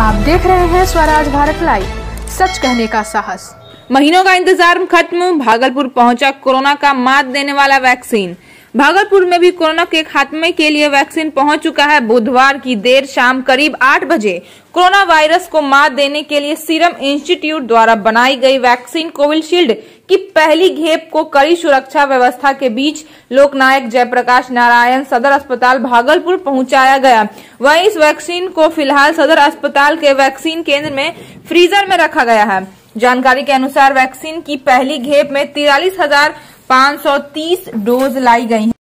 आप देख रहे हैं स्वराज भारत लाइव सच कहने का साहस महीनों का इंतजार खत्म भागलपुर पहुंचा कोरोना का मात देने वाला वैक्सीन भागलपुर में भी कोरोना के खात्मे के लिए वैक्सीन पहुंच चुका है बुधवार की देर शाम करीब आठ बजे कोरोना वायरस को मात देने के लिए सीरम इंस्टीट्यूट द्वारा बनाई गई वैक्सीन कोविशील्ड कि पहली घेप को कड़ी सुरक्षा व्यवस्था के बीच लोकनायक जयप्रकाश नारायण सदर अस्पताल भागलपुर पहुंचाया गया वहीं इस वैक्सीन को फिलहाल सदर अस्पताल के वैक्सीन केंद्र में फ्रीजर में रखा गया है जानकारी के अनुसार वैक्सीन की पहली घेप में तिरालीस हजार डोज लाई गई